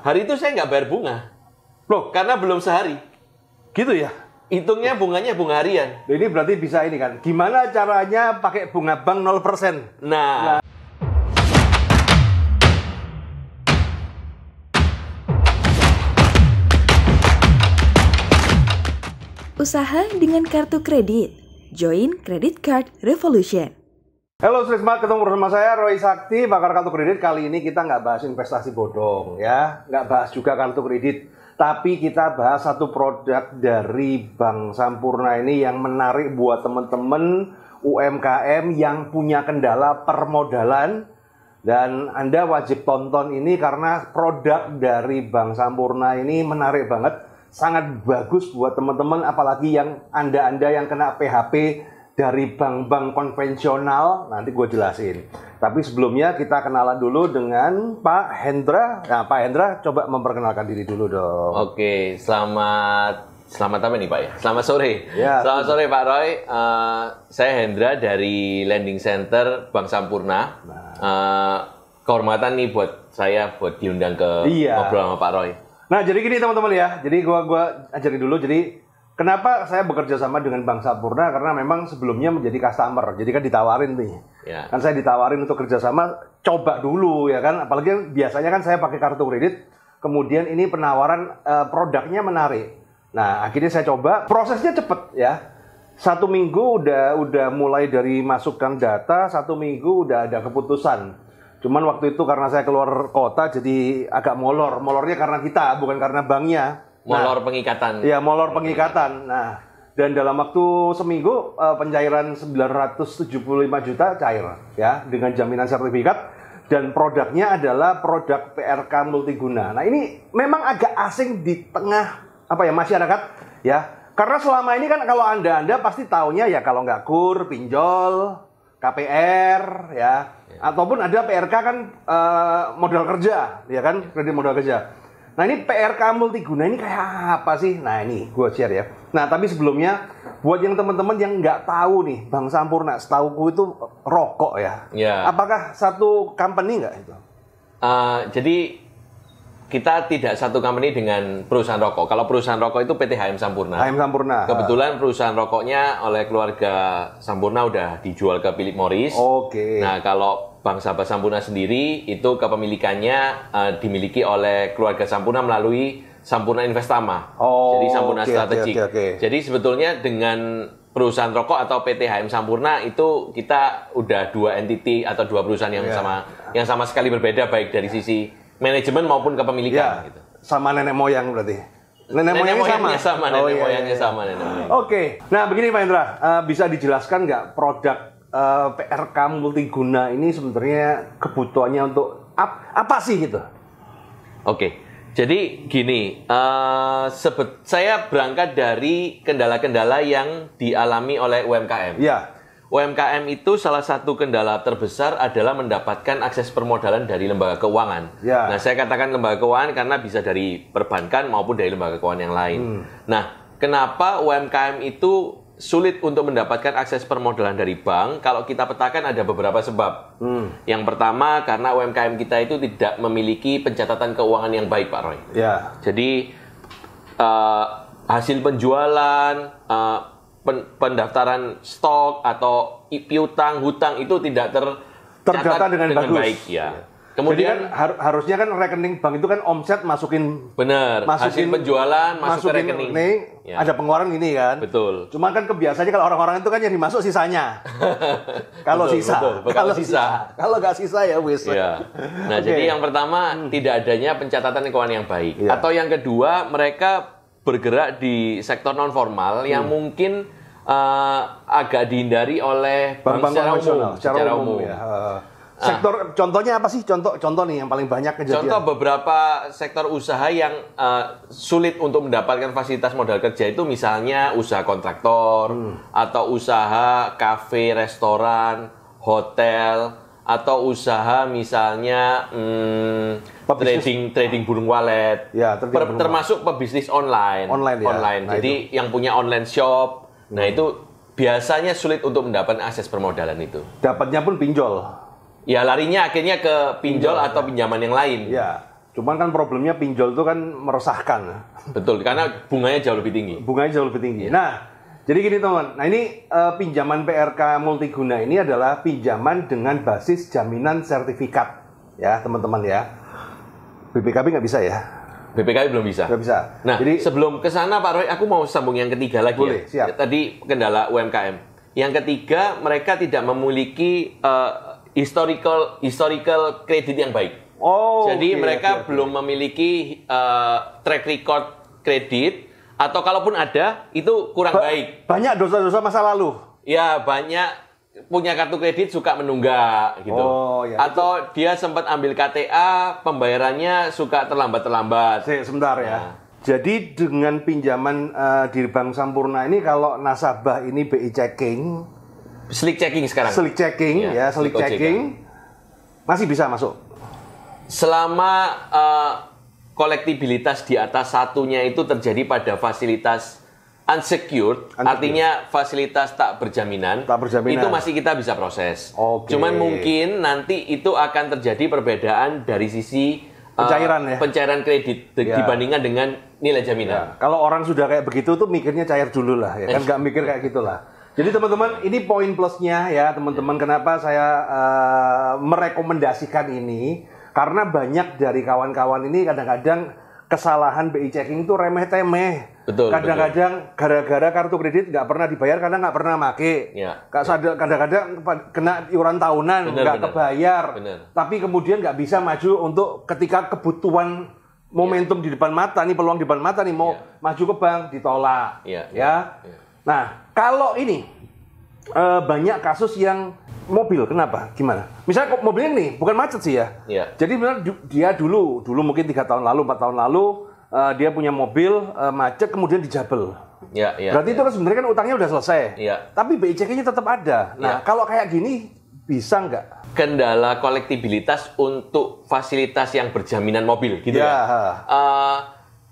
Hari itu saya nggak bayar bunga. Loh, karena belum sehari. Gitu ya? Hitungnya bunganya bunga harian. Ini berarti bisa ini kan. Gimana caranya pakai bunga bank 0%? Nah. nah. Usaha dengan kartu kredit. Join Credit Card Revolution. Halo, selamat ketemu bersama saya Roy Sakti, bakar kartu kredit. Kali ini kita nggak bahas investasi bodong ya, nggak bahas juga kartu kredit. Tapi kita bahas satu produk dari Bank Sampurna ini yang menarik buat teman-teman UMKM yang punya kendala permodalan. Dan Anda wajib tonton ini karena produk dari Bank Sampurna ini menarik banget. Sangat bagus buat teman-teman apalagi yang Anda-Anda yang kena PHP dari bank-bank konvensional nanti gue jelasin. Tapi sebelumnya kita kenalan dulu dengan Pak Hendra. Nah, Pak Hendra coba memperkenalkan diri dulu dong. Oke, selamat selamat apa nih Pak ya? Selamat sore. Ya, selamat sore Pak Roy. Uh, saya Hendra dari Landing Center Bank Sampurna. Uh, kehormatan nih buat saya buat diundang ke iya. ngobrol sama Pak Roy. Nah, jadi gini teman-teman ya. Jadi gua gua ajarin dulu. Jadi Kenapa saya bekerja sama dengan Bang Sapurna? Karena memang sebelumnya menjadi customer, jadi kan ditawarin nih. Ya. Kan saya ditawarin untuk kerjasama, coba dulu ya kan. Apalagi biasanya kan saya pakai kartu kredit, kemudian ini penawaran uh, produknya menarik. Nah akhirnya saya coba, prosesnya cepet ya. Satu minggu udah udah mulai dari masukkan data, satu minggu udah ada keputusan. Cuman waktu itu karena saya keluar kota jadi agak molor, molornya karena kita bukan karena banknya Nah, molor nah, pengikatan. Iya, molor pengikatan. Nah, dan dalam waktu seminggu uh, pencairan 975 juta cair ya dengan jaminan sertifikat dan produknya adalah produk PRK multiguna. Nah, ini memang agak asing di tengah apa ya masyarakat ya. Karena selama ini kan kalau Anda-anda pasti taunya ya kalau nggak kur, pinjol, KPR ya, iya. ataupun ada PRK kan uh, modal kerja ya kan, kredit modal kerja. Nah ini PRK multiguna ini kayak apa sih? Nah ini gue share ya. Nah tapi sebelumnya buat yang teman-teman yang nggak tahu nih Bang Sampurna, gue itu rokok ya. Yeah. Apakah satu company nggak itu? Uh, jadi kita tidak satu company dengan perusahaan rokok. Kalau perusahaan rokok itu PT HM Sampurna. HM Sampurna. Kebetulan perusahaan rokoknya oleh keluarga Sampurna udah dijual ke Philip Morris. Oke. Okay. Nah kalau Bank Sabah Sampurna sendiri itu kepemilikannya uh, dimiliki oleh keluarga Sampurna melalui Sampurna Investama. Oh, jadi Sampurna okay, Strategik. Okay, okay. Jadi sebetulnya dengan perusahaan rokok atau PT HM Sampurna itu kita udah dua entiti atau dua perusahaan yang yeah. sama yang sama sekali berbeda baik dari sisi manajemen maupun kepemilikan yeah. gitu. Sama nenek moyang berarti. Nenek, nenek moyangnya sama. sama, oh, nenek iya, moyangnya iya. iya. sama, nenek moyangnya. Oke, okay. nah begini Pak Indra, uh, bisa dijelaskan nggak produk uh, eh, PRK multiguna ini sebenarnya kebutuhannya untuk ap apa sih gitu? Oke, jadi gini, uh, sebet saya berangkat dari kendala-kendala yang dialami oleh UMKM. Ya. UMKM itu salah satu kendala terbesar adalah mendapatkan akses permodalan dari lembaga keuangan. Ya. Nah, saya katakan lembaga keuangan karena bisa dari perbankan maupun dari lembaga keuangan yang lain. Hmm. Nah, kenapa UMKM itu sulit untuk mendapatkan akses permodalan dari bank kalau kita petakan ada beberapa sebab. Hmm. Yang pertama karena UMKM kita itu tidak memiliki pencatatan keuangan yang baik, Pak Roy. Ya. Jadi uh, hasil penjualan, uh, pen pendaftaran stok atau piutang, hutang itu tidak ter tercatat dengan, dengan bagus. baik ya. ya. Kemudian Jadi kan har harusnya kan rekening bank itu kan omset masukin benar, masukin hasil penjualan masuk masukin ke rekening. rekening ya. Ada pengeluaran ini kan? Betul. Cuma kan kebiasaannya kalau orang-orang itu kan yang dimasuk sisanya. kalau betul, sisa, betul. kalau sisa, kalau nggak sisa ya wis. Ya. Nah, okay. jadi yang pertama hmm. tidak adanya pencatatan keuangan yang baik ya. atau yang kedua mereka bergerak di sektor non formal hmm. yang mungkin uh, agak dihindari oleh bank, -bank secara, umum, secara, umum. umum. Ya. Ah. sektor ah. contohnya apa sih contoh contoh nih yang paling banyak kejadian contoh beberapa sektor usaha yang uh, sulit untuk mendapatkan fasilitas modal kerja itu misalnya usaha kontraktor hmm. atau usaha kafe restoran hotel atau usaha misalnya hmm, trading trading burung walet ya, per, termasuk pebisnis online online, ya. online. Nah, jadi itu. yang punya online shop nah, hmm. nah itu biasanya sulit untuk mendapatkan akses permodalan itu dapatnya pun pinjol Ya larinya akhirnya ke pinjol, pinjol iya. atau ya. pinjaman yang lain. Ya. Cuman kan problemnya pinjol itu kan meresahkan. Betul, karena bunganya jauh lebih tinggi. Bunganya jauh lebih tinggi. Ya. Nah, jadi gini teman, nah ini uh, pinjaman PRK multiguna ini adalah pinjaman dengan basis jaminan sertifikat ya teman-teman ya. BPKB nggak bisa ya? BPKB belum bisa. Belum bisa. Nah, jadi sebelum ke sana Pak Roy, aku mau sambung yang ketiga lagi. Ya. Boleh, ya. siap. Tadi kendala UMKM. Yang ketiga, mereka tidak memiliki uh, historical historical kredit yang baik. Oh. Jadi okay, mereka okay, belum memiliki uh, track record kredit atau kalaupun ada itu kurang ba baik. Banyak dosa-dosa masa lalu. Ya, banyak punya kartu kredit suka menunggak gitu. Oh, ya. Atau itu. dia sempat ambil KTA, pembayarannya suka terlambat-terlambat. Se sebentar ya. Nah. Jadi dengan pinjaman uh, di Bank Sampurna ini kalau nasabah ini BI checking Slick checking sekarang. Slick checking ya, ya slick, kan. checking. Masih bisa masuk. Selama uh, kolektibilitas di atas satunya itu terjadi pada fasilitas unsecured, unsecured, artinya fasilitas tak berjaminan, tak berjaminan. Itu masih kita bisa proses. Okay. Cuman mungkin nanti itu akan terjadi perbedaan dari sisi eh, pencairan ya. Pencairan kredit ya. dibandingkan dengan nilai jaminan. Ya. Kalau orang sudah kayak begitu tuh mikirnya cair dulu lah ya kan eh. nggak mikir kayak gitulah. Jadi teman-teman, ini poin plusnya ya teman-teman. Iya. Kenapa saya uh, merekomendasikan ini? Karena banyak dari kawan-kawan ini kadang-kadang kesalahan BI checking itu remeh-temeh. Betul. Kadang-kadang gara-gara kartu kredit nggak pernah dibayar karena nggak pernah make. Ya. Kadang-kadang kena iuran tahunan nggak kebayar. Bener. Tapi kemudian nggak bisa maju untuk ketika kebutuhan momentum ya. di depan mata nih peluang di depan mata nih mau ya. maju ke bank ditolak. Iya, ya. ya. ya. ya Nah, kalau ini e, banyak kasus yang mobil, kenapa? Gimana? Misalnya mobil ini bukan macet sih ya. Yeah. Jadi benar dia dulu, dulu mungkin tiga tahun lalu, empat tahun lalu e, dia punya mobil e, macet, kemudian dijabel. Ya, Berarti iya, Berarti itu iya. kan sebenarnya kan utangnya udah selesai. Iya. Tapi bck nya tetap ada. Nah, kalau kayak gini bisa nggak? Kendala kolektibilitas untuk fasilitas yang berjaminan mobil gitu ya. ya. Uh,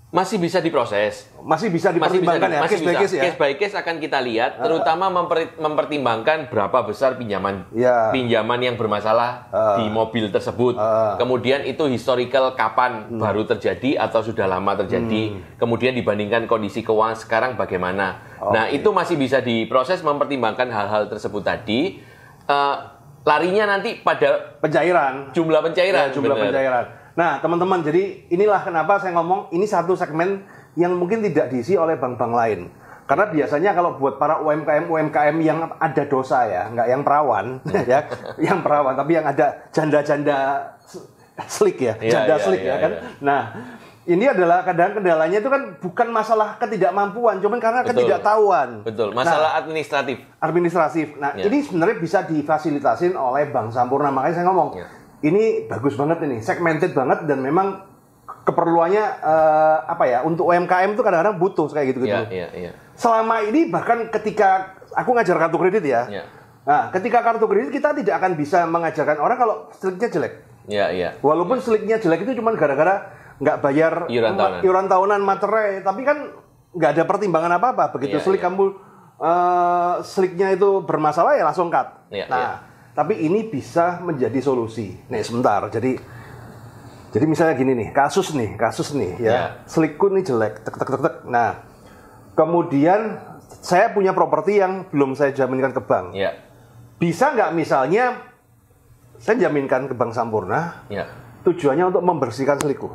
masih bisa diproses. Masih bisa dipertimbangkan masih bisa, ya, masih case bisa. by case ya. Case by case akan kita lihat, ah. terutama memper, mempertimbangkan berapa besar pinjaman ya. pinjaman yang bermasalah uh, di mobil tersebut. Uh, Kemudian itu historical kapan hmm. baru terjadi atau sudah lama terjadi. Hmm. Kemudian dibandingkan kondisi keuangan sekarang bagaimana. Okay. Nah, itu masih bisa diproses mempertimbangkan hal-hal tersebut tadi. Uh, larinya nanti pada pencairan. Jumlah pencairan. Ya, jumlah bener. pencairan. Nah, teman-teman, jadi inilah kenapa saya ngomong ini satu segmen yang mungkin tidak diisi oleh bank-bank lain. Karena biasanya kalau buat para UMKM UMKM yang ada dosa ya, nggak yang perawan ya, yang perawan tapi yang ada janda-janda slick ya, iya, janda yeah, slick yeah, ya iya, kan. Iya. Nah, ini adalah kadang kendalanya itu kan bukan masalah ketidakmampuan, cuman karena betul, ketidaktahuan. Betul, nah, masalah nah, administratif. Administratif. Nah, yeah. ini sebenarnya bisa difasilitasin oleh Bank Sampurna. Makanya saya ngomong, yeah ini bagus banget ini segmented banget dan memang keperluannya uh, apa ya untuk UMKM itu kadang-kadang butuh kayak gitu gitu. Iya, yeah, yeah, yeah. Selama ini bahkan ketika aku ngajar kartu kredit ya. Yeah. Nah, ketika kartu kredit kita tidak akan bisa mengajarkan orang kalau seliknya jelek. Iya, yeah, iya. Yeah. Walaupun yeah. seliknya jelek itu cuma gara-gara nggak bayar iuran tahunan, iuran tahunan materai, tapi kan nggak ada pertimbangan apa-apa. Begitu yeah, selik yeah. kamu uh, seliknya itu bermasalah ya langsung cut. Yeah, nah, yeah tapi ini bisa menjadi solusi. Nih sebentar, jadi jadi misalnya gini nih, kasus nih, kasus nih ya. Yeah. Selikun nih jelek, tek tek tek tek. Nah, kemudian saya punya properti yang belum saya jaminkan ke bank. Yeah. Bisa nggak misalnya saya jaminkan ke bank Sampurna? Yeah. Tujuannya untuk membersihkan seliku.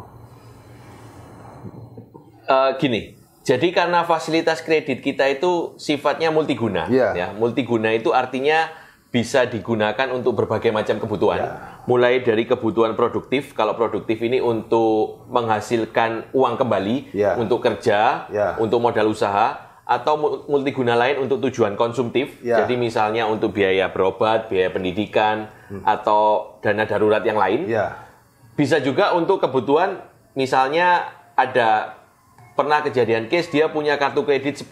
Uh, eh, gini, jadi karena fasilitas kredit kita itu sifatnya multiguna, yeah. ya. Multiguna itu artinya bisa digunakan untuk berbagai macam kebutuhan. Ya. Mulai dari kebutuhan produktif, kalau produktif ini untuk menghasilkan uang kembali, ya. untuk kerja, ya. untuk modal usaha, atau multiguna lain untuk tujuan konsumtif. Ya. Jadi misalnya untuk biaya berobat, biaya pendidikan, hmm. atau dana darurat yang lain. Ya. Bisa juga untuk kebutuhan misalnya ada pernah kejadian case dia punya kartu kredit 10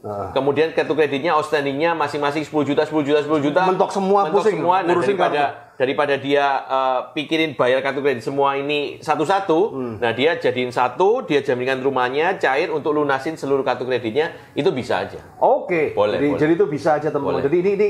nah. kemudian kartu kreditnya outstandingnya masing-masing 10 juta 10 juta 10 juta mentok semua mentok pusing semua nah, daripada kartu. daripada dia uh, pikirin bayar kartu kredit semua ini satu-satu hmm. nah dia jadiin satu dia jaminkan rumahnya cair untuk lunasin seluruh kartu kreditnya itu bisa aja oke okay. boleh, jadi, boleh jadi itu bisa aja teman-teman jadi ini ini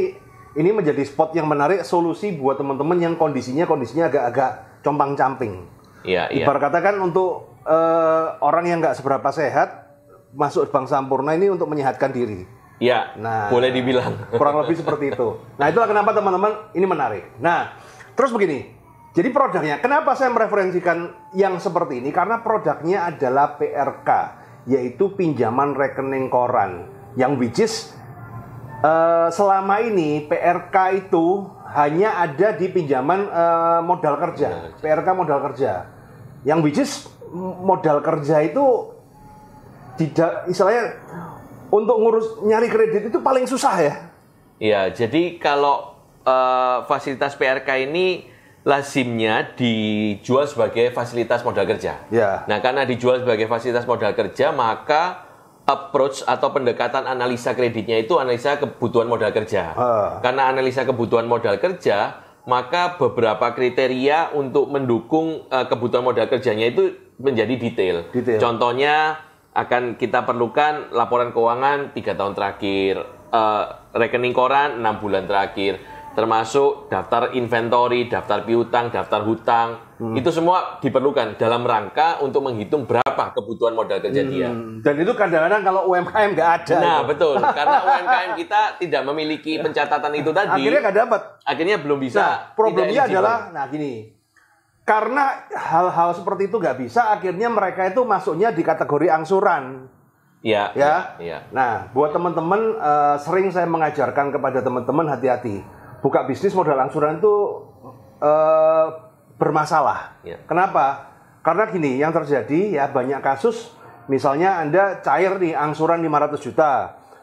ini menjadi spot yang menarik solusi buat teman-teman yang kondisinya kondisinya agak-agak compang-camping Iya, Ibar iya. katakan untuk uh, orang yang nggak seberapa sehat masuk bank sampurna ini untuk menyehatkan diri. Ya, nah, boleh dibilang. Kurang lebih seperti itu. Nah, itulah kenapa teman-teman ini menarik. Nah, terus begini. Jadi produknya, kenapa saya mereferensikan yang seperti ini? Karena produknya adalah PRK, yaitu pinjaman rekening koran. Yang which uh, selama ini PRK itu hanya ada di pinjaman uh, modal kerja. PRK modal kerja. Yang which modal kerja itu tidak istilahnya untuk ngurus nyari kredit itu paling susah ya. Iya, jadi kalau uh, fasilitas PRK ini lazimnya dijual sebagai fasilitas modal kerja. Ya. Nah, karena dijual sebagai fasilitas modal kerja, maka approach atau pendekatan analisa kreditnya itu analisa kebutuhan modal kerja. Uh. Karena analisa kebutuhan modal kerja, maka beberapa kriteria untuk mendukung uh, kebutuhan modal kerjanya itu menjadi detail. detail. Contohnya akan kita perlukan laporan keuangan tiga tahun terakhir, uh, rekening koran enam bulan terakhir, termasuk daftar inventory, daftar piutang, daftar hutang. Hmm. Itu semua diperlukan dalam rangka untuk menghitung berapa kebutuhan modal kerja hmm. dia. Dan itu kadang-kadang kalau UMKM nggak ada. Nah, itu. betul. Karena UMKM kita tidak memiliki pencatatan itu tadi. Akhirnya nggak dapat. Akhirnya belum bisa. Nah, problemnya adalah, nah gini, karena hal-hal seperti itu nggak bisa akhirnya mereka itu masuknya di kategori angsuran iya, ya ya, ya. nah buat teman-teman uh, sering saya mengajarkan kepada teman-teman hati-hati buka bisnis modal angsuran itu uh, bermasalah ya. kenapa karena gini yang terjadi ya banyak kasus misalnya anda cair di angsuran 500 juta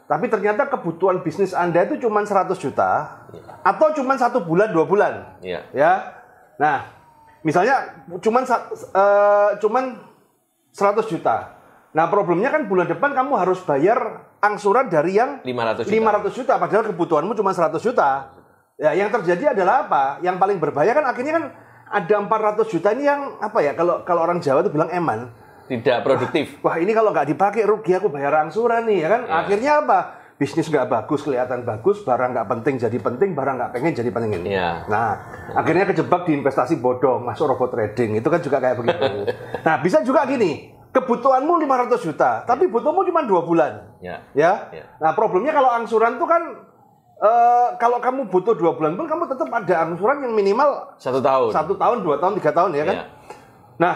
tapi ternyata kebutuhan bisnis anda itu cuma 100 juta ya. atau cuma satu bulan dua bulan ya, ya? nah Misalnya cuman uh, cuman 100 juta. Nah, problemnya kan bulan depan kamu harus bayar angsuran dari yang 500 juta. 500 juta padahal kebutuhanmu cuma 100 juta. Ya, yang terjadi adalah apa? Yang paling berbahaya kan akhirnya kan ada 400 juta ini yang apa ya? Kalau kalau orang Jawa itu bilang eman, tidak produktif. Wah, ini kalau nggak dipakai rugi aku bayar angsuran nih ya kan. Ya. Akhirnya apa? bisnis nggak bagus kelihatan bagus barang nggak penting jadi penting barang nggak pengen jadi penting ini iya. nah nah akhirnya kejebak di investasi bodong masuk robot trading itu kan juga kayak begitu nah bisa juga gini kebutuhanmu 500 juta tapi butuhmu cuma dua bulan iya. ya. ya ya nah problemnya kalau angsuran tuh kan Uh, kalau kamu butuh dua bulan pun kamu tetap ada angsuran yang minimal satu tahun, satu tahun, dua tahun, tiga tahun ya kan. Yeah. Nah,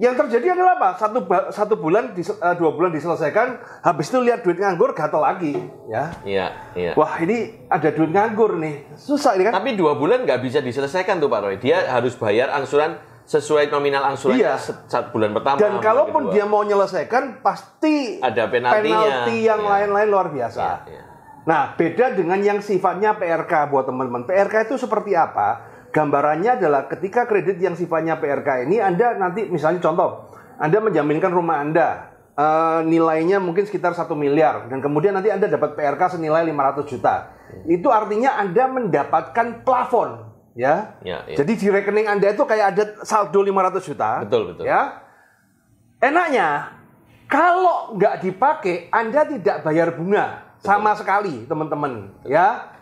yang terjadi adalah apa? Satu satu bulan di, uh, eh, dua bulan diselesaikan, habis itu lihat duit nganggur gatel lagi, ya. Iya, iya. Wah, ini ada duit nganggur nih. Susah ini kan. Tapi dua bulan nggak bisa diselesaikan tuh Pak Roy. Dia ya. harus bayar angsuran sesuai nominal angsuran iya. saat bulan pertama. Dan kalaupun dia mau menyelesaikan pasti ada penaltinya. penalti yang iya. lain-lain iya. luar biasa. Iya, iya. Nah, beda dengan yang sifatnya PRK buat teman-teman. PRK itu seperti apa? gambarannya adalah ketika kredit yang sifatnya PRK ini Anda nanti misalnya contoh Anda menjaminkan rumah Anda uh, nilainya mungkin sekitar satu miliar dan kemudian nanti Anda dapat PRK senilai 500 juta itu artinya Anda mendapatkan plafon ya, ya, ya. jadi di rekening Anda itu kayak ada saldo 500 juta betul betul ya enaknya kalau nggak dipakai Anda tidak bayar bunga sama sekali teman-teman ya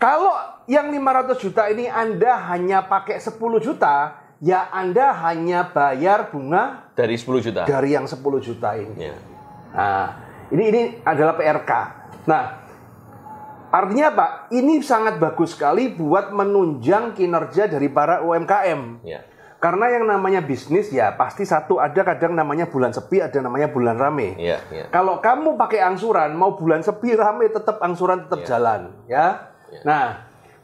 kalau yang 500 juta ini Anda hanya pakai 10 juta, ya Anda hanya bayar bunga dari 10 juta. Dari yang 10 juta ini. Yeah. Nah, ini ini adalah PRK. Nah, artinya apa? Ini sangat bagus sekali buat menunjang kinerja dari para UMKM. Yeah. Karena yang namanya bisnis ya pasti satu ada kadang namanya bulan sepi, ada namanya bulan rame. Yeah, yeah. Kalau kamu pakai angsuran, mau bulan sepi rame tetap angsuran tetap yeah. jalan, ya Ya. Nah,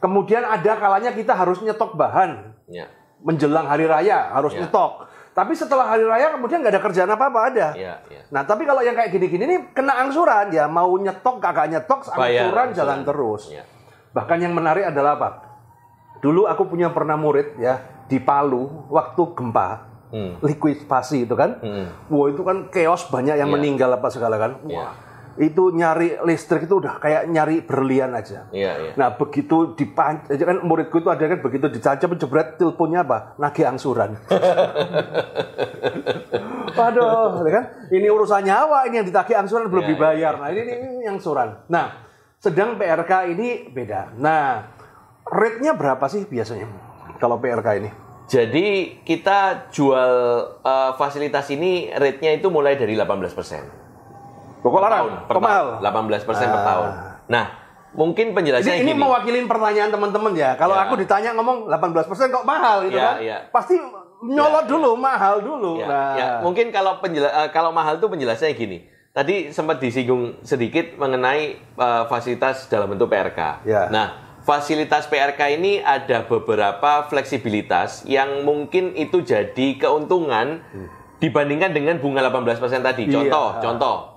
kemudian ada kalanya kita harus nyetok bahan. Ya. Menjelang hari raya harus ya. nyetok. Tapi setelah hari raya kemudian nggak ada kerjaan apa-apa ada. Ya, ya. Nah, tapi kalau yang kayak gini-gini ini kena angsuran ya, mau nyetok kakak nyetok Bayar, angsuran, jalan terus. Ya. Bahkan yang menarik adalah apa? Dulu aku punya pernah murid ya di Palu waktu gempa hmm. likuifasi itu kan, hmm. wow, itu kan chaos banyak yang yeah. meninggal apa segala kan, ya. wah yeah itu nyari listrik itu udah kayak nyari berlian aja. Iya, iya. Nah begitu dipan, kan muridku itu ada kan begitu dicancap jebret teleponnya apa? Nagih angsuran. Waduh, ya kan? Ini urusan nyawa, ini yang ditagih angsuran belum ya, dibayar. Iya. Nah ini, ini yang suran. Nah sedang PRK ini beda. Nah rate-nya berapa sih biasanya kalau PRK ini? Jadi kita jual uh, fasilitas ini rate-nya itu mulai dari 18 persen. Rokok larang, per 18 persen ah. per tahun. Nah, mungkin penjelasannya ini, ini gini. mewakili pertanyaan teman-teman ya. Kalau ya. aku ditanya ngomong 18 persen kok mahal gitu ya, kan, ya. pasti nyolot ya, dulu, ya. mahal dulu. Ya, nah. ya. mungkin kalau penjela eh, kalau mahal itu penjelasannya gini. Tadi sempat disinggung sedikit mengenai uh, fasilitas dalam bentuk PRK. Ya. Nah, fasilitas PRK ini ada beberapa fleksibilitas yang mungkin itu jadi keuntungan hmm. dibandingkan dengan bunga 18% tadi. Contoh, iya. contoh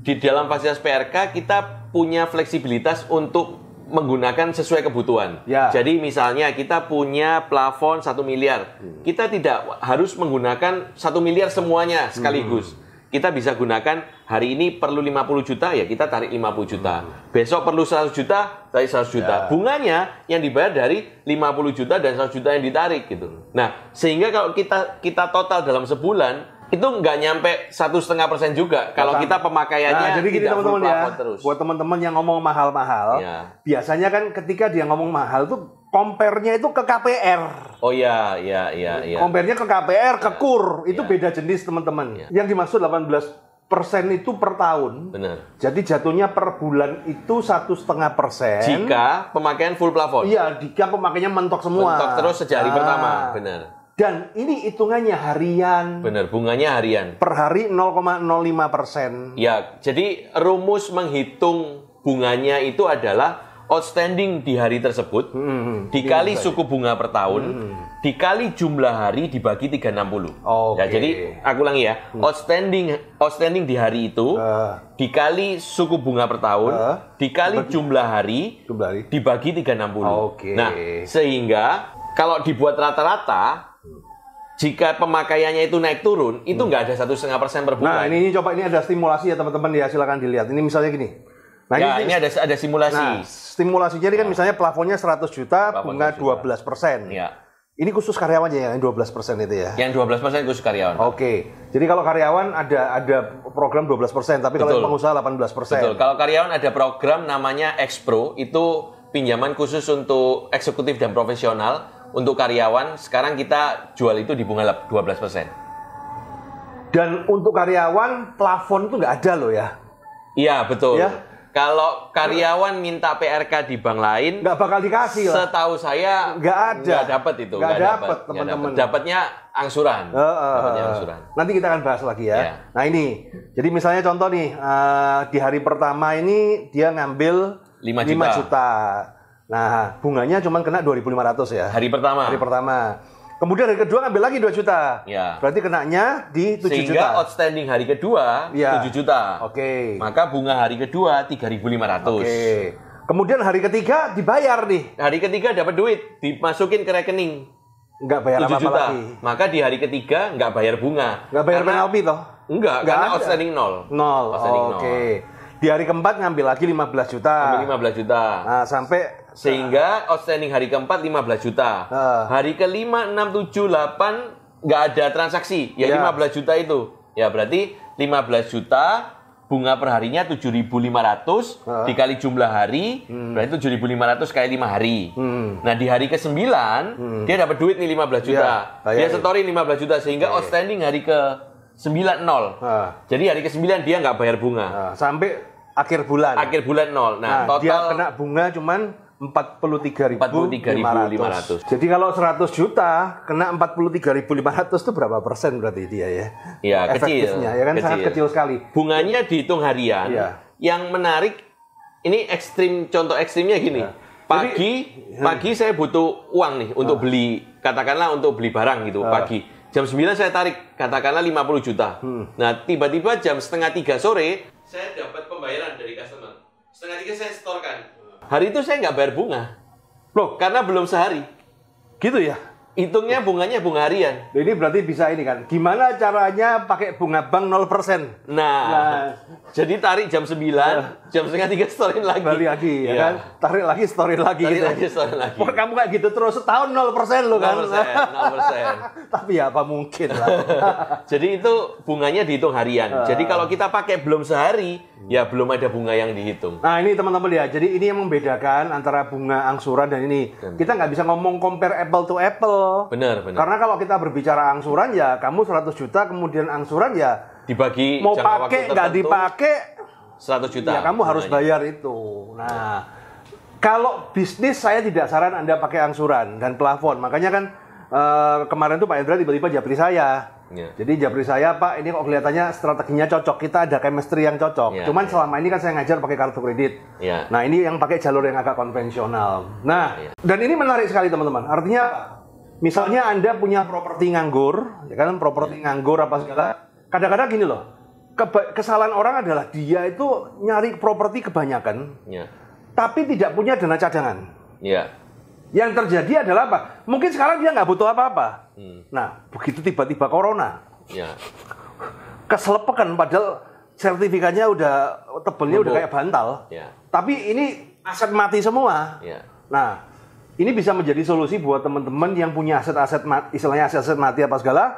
di dalam fasilitas PRK kita punya fleksibilitas untuk menggunakan sesuai kebutuhan. Ya. Jadi misalnya kita punya plafon satu miliar, hmm. kita tidak harus menggunakan satu miliar semuanya hmm. sekaligus. Hmm. Kita bisa gunakan hari ini perlu 50 juta ya kita tarik 50 juta. Hmm. Besok perlu 100 juta, tarik 100 juta. Ya. Bunganya yang dibayar dari 50 juta dan 100 juta yang ditarik gitu. Hmm. Nah, sehingga kalau kita kita total dalam sebulan itu nggak nyampe satu setengah persen juga kalau kita pemakaiannya nah, jadi gini teman-teman ya terus. buat teman-teman yang ngomong mahal-mahal ya. biasanya kan ketika dia ngomong mahal tuh compare-nya itu ke KPR oh iya, iya iya iya compare-nya ke KPR ya. ke iya. KUR itu ya. beda jenis teman-teman ya. yang dimaksud 18 persen itu per tahun. Benar. Jadi jatuhnya per bulan itu satu setengah persen. Jika pemakaian full plafon. Iya, jika pemakaiannya mentok semua. Mentok terus sejari ah. pertama. Nah. Benar. Dan ini hitungannya harian. Benar, bunganya harian. Per hari 0,05 persen. Ya, jadi rumus menghitung bunganya itu adalah outstanding di hari tersebut hmm, hmm, hmm. dikali iya, iya, suku bunga per tahun hmm. hmm. dikali jumlah hari dibagi 360. okay. Ya, jadi aku ulangi ya, hmm. outstanding outstanding di hari itu uh, dikali suku bunga per tahun uh, dikali jumlah hari dibagi 360. Oke. Okay. Nah, sehingga kalau dibuat rata-rata jika pemakaiannya itu naik turun, itu hmm. nggak ada satu setengah persen per nah, bulan. Nah ini coba ini ada stimulasi ya teman-teman ya silakan dilihat. Ini misalnya gini. Nah ya, ini, ini ada ada simulasi. Nah, stimulasi jadi kan ya. misalnya plafonnya 100 juta, bunga 12 persen. Ya. Ini khusus karyawan ya yang 12% itu ya. Yang 12% khusus karyawan. Oke. Okay. Jadi kalau karyawan ada ada program 12%, tapi Betul. kalau pengusaha 18%. Betul. Kalau karyawan ada program namanya Expro, itu pinjaman khusus untuk eksekutif dan profesional untuk karyawan sekarang kita jual itu di Bunga 12 12%. Dan untuk karyawan plafon itu nggak ada loh ya. Iya, betul. Ya? Kalau karyawan minta PRK di bank lain, nggak bakal dikasih lah. Setahu saya nggak ada, nggak dapat itu, nggak dapat teman-teman. Dapatnya angsuran, uh, uh, uh, dapatnya angsuran. Nanti kita akan bahas lagi ya. Yeah. Nah ini, jadi misalnya contoh nih, uh, di hari pertama ini dia ngambil 5 juta. 5 juta Nah, bunganya cuma kena 2.500 ya. Hari pertama. Hari pertama. Kemudian hari kedua ngambil lagi 2 juta. Ya. Berarti kenanya di 7 Sehingga juta. Sehingga outstanding hari kedua ya. 7 juta. Oke. Okay. Maka bunga hari kedua 3.500. Oke. Okay. Kemudian hari ketiga dibayar nih. Hari ketiga dapat duit, dimasukin ke rekening. Enggak bayar apa-apa lagi. Maka di hari ketiga enggak bayar bunga. Enggak bayar karena, penalti toh? Enggak, enggak karena ada. outstanding nol. Nol. oh, Oke. Okay. Di hari keempat ngambil lagi 15 juta. Ambil 15 juta. Nah, sampai sehingga outstanding hari keempat 15 juta. Uh. Hari kelima 6 7 8 nggak ada transaksi, ya yeah. belas juta itu. Ya berarti 15 juta bunga perharinya lima ratus ah. dikali jumlah hari hmm. berarti ratus kali lima hari. Hmm. Nah, di hari ke-9 hmm. dia dapat duit nih lima belas juta. Yeah. Dia ya. setorin lima belas juta sehingga outstanding hari ke sembilan nol. Ah. Jadi hari ke-9 dia nggak bayar bunga. Uh. Sampai akhir bulan. Akhir bulan nol. Nah, nah total dia kena bunga cuman 43.500. ratus. Jadi kalau 100 juta kena 43.500 itu berapa persen berarti dia ya? Iya, kecil. ya kan kecil. sangat kecil sekali. Bunganya dihitung harian. Ya. Yang menarik ini ekstrim contoh ekstrimnya gini. Ya. Pagi Jadi, hmm. pagi saya butuh uang nih untuk ah. beli katakanlah untuk beli barang gitu ah. pagi. Jam 9 saya tarik katakanlah 50 juta. Hmm. Nah, tiba-tiba jam setengah tiga sore saya dapat pembayaran dari customer. Setengah tiga saya setorkan hari itu saya nggak bayar bunga. Loh, karena belum sehari. Gitu ya? Hitungnya bunganya bunga harian. Nah, ini berarti bisa ini kan. Gimana caranya pakai bunga bank 0%? Nah, nah jadi tarik jam 9, iya. jam setengah tiga story lagi. Balik lagi, ya iya. kan? Tarik lagi, story lagi. Tarik gitu. lagi, storin lagi. kamu kayak gitu terus, setahun 0% loh kan? 0%, 0%. Tapi ya apa mungkin lah. Jadi itu bunganya dihitung harian. Uh. Jadi kalau kita pakai belum sehari, ya belum ada bunga yang dihitung. Nah ini teman-teman lihat, jadi ini yang membedakan antara bunga angsuran dan ini. Kita nggak bisa ngomong compare apple to apple. Benar, benar. Karena kalau kita berbicara angsuran ya kamu 100 juta, kemudian angsuran ya dibagi mau pakai nggak dipakai 100 juta. Ya kamu harus bayar itu. Nah, kalau bisnis saya tidak saran Anda pakai angsuran dan plafon. Makanya kan uh, kemarin tuh Pak Hendra tiba-tiba japri saya. Ya. Jadi japri saya Pak, ini kok kelihatannya strateginya cocok. Kita ada chemistry yang cocok. Ya, Cuman ya. selama ini kan saya ngajar pakai kartu kredit. Ya. Nah ini yang pakai jalur yang agak konvensional. Nah ya. ya. dan ini menarik sekali teman-teman. Artinya misalnya Anda punya properti nganggur, ya kan properti ya. nganggur apa segala kadang-kadang gini loh kesalahan orang adalah dia itu nyari properti kebanyakan ya. tapi tidak punya dana cadangan ya. yang terjadi adalah apa mungkin sekarang dia nggak butuh apa-apa hmm. nah begitu tiba-tiba corona ya. keselepekan padahal sertifikatnya udah tebelnya Lumbuk. udah kayak bantal ya. tapi ini aset mati semua ya. nah ini bisa menjadi solusi buat teman-teman yang punya aset-aset mati, istilahnya aset-aset mati apa segala,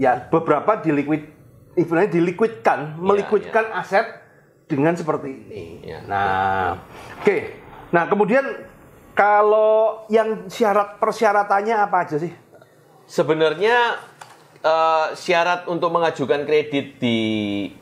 ya beberapa dilikuid Ibunya dilikuidkan, iya, melikuidkan ya, aset dengan seperti ini. Ya, nah, oke. Okay. Nah, kemudian kalau yang syarat persyaratannya apa aja sih? Sebenarnya uh, syarat untuk mengajukan kredit di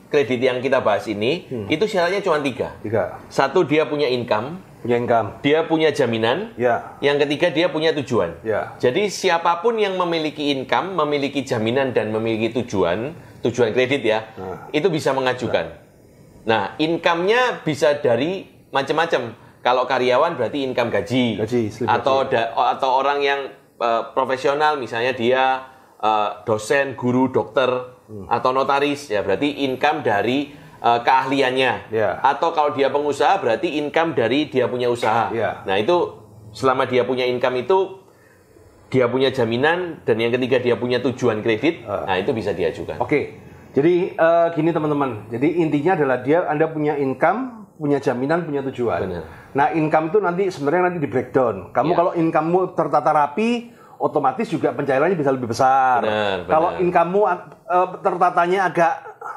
kredit yang kita bahas ini hmm. itu syaratnya cuma tiga. Tiga. Satu dia punya income. Punya income. Dia punya jaminan. Ya. Yang ketiga dia punya tujuan. Ya. Jadi siapapun yang memiliki income, memiliki jaminan dan memiliki tujuan tujuan kredit ya, hmm. itu bisa mengajukan. Nah. nah, income-nya bisa dari macam-macam. Kalau karyawan berarti income gaji, gaji atau gaji. Da, atau orang yang uh, profesional misalnya dia uh, dosen, guru, dokter hmm. atau notaris ya berarti income dari uh, keahliannya. Yeah. Atau kalau dia pengusaha berarti income dari dia punya usaha. Yeah. Nah, itu selama dia punya income itu dia punya jaminan dan yang ketiga dia punya tujuan kredit uh. nah itu bisa diajukan oke okay. jadi uh, gini teman-teman jadi intinya adalah dia anda punya income punya jaminan punya tujuan Benar. nah income itu nanti sebenarnya nanti di breakdown kamu yeah. kalau income tertata rapi otomatis juga pencairannya bisa lebih besar. Benar, benar. Kalau income uh, eh, tertatanya agak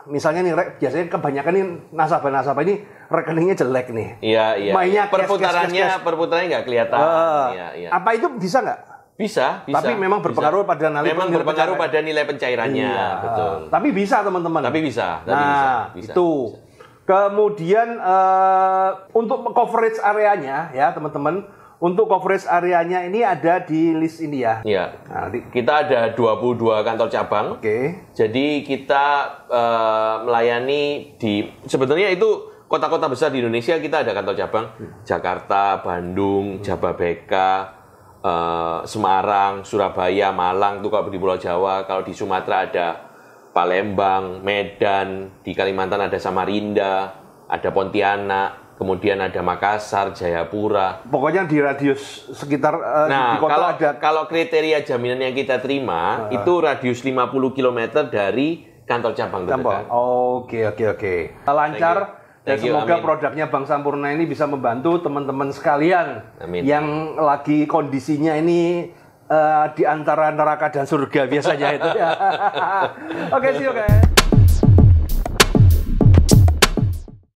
misalnya nih re, biasanya kebanyakan nih nasabah-nasabah ini rekeningnya jelek nih. Iya, iya. Mainnya iya. perputarannya cash, cash, cash. perputarannya nggak kelihatan. Uh, iya, iya. Apa itu bisa nggak? Bisa, bisa. Tapi memang berpengaruh bisa. pada nilai Memang berpengaruh pencairan. pada nilai pencairannya, iya. betul. Tapi bisa, teman-teman. Tapi bisa, tapi nah, bisa, Itu. Bisa. Kemudian uh, untuk coverage areanya ya, teman-teman. Untuk coverage areanya ini ada di list ini ya. Iya. Nah, Kita ada 22 kantor cabang. Oke. Okay. Jadi kita uh, melayani di sebetulnya itu kota-kota besar di Indonesia kita ada kantor cabang hmm. Jakarta, Bandung, hmm. Jababeka, uh, Semarang, Surabaya, Malang itu kalau di Pulau Jawa, kalau di Sumatera ada Palembang, Medan, di Kalimantan ada Samarinda, ada Pontianak, kemudian ada Makassar, Jayapura. Pokoknya di radius sekitar uh, nah, di kota kalau, ada kalau kriteria jaminan yang kita terima uh. itu radius 50 km dari kantor cabang kan? Oke Oke, oke, Lancar. oke. you. Lancar dan you, semoga amin. produknya Bang Sampurna ini bisa membantu teman-teman sekalian amin. yang lagi kondisinya ini uh, di antara neraka dan surga biasanya itu. Oke, okay, see you guys.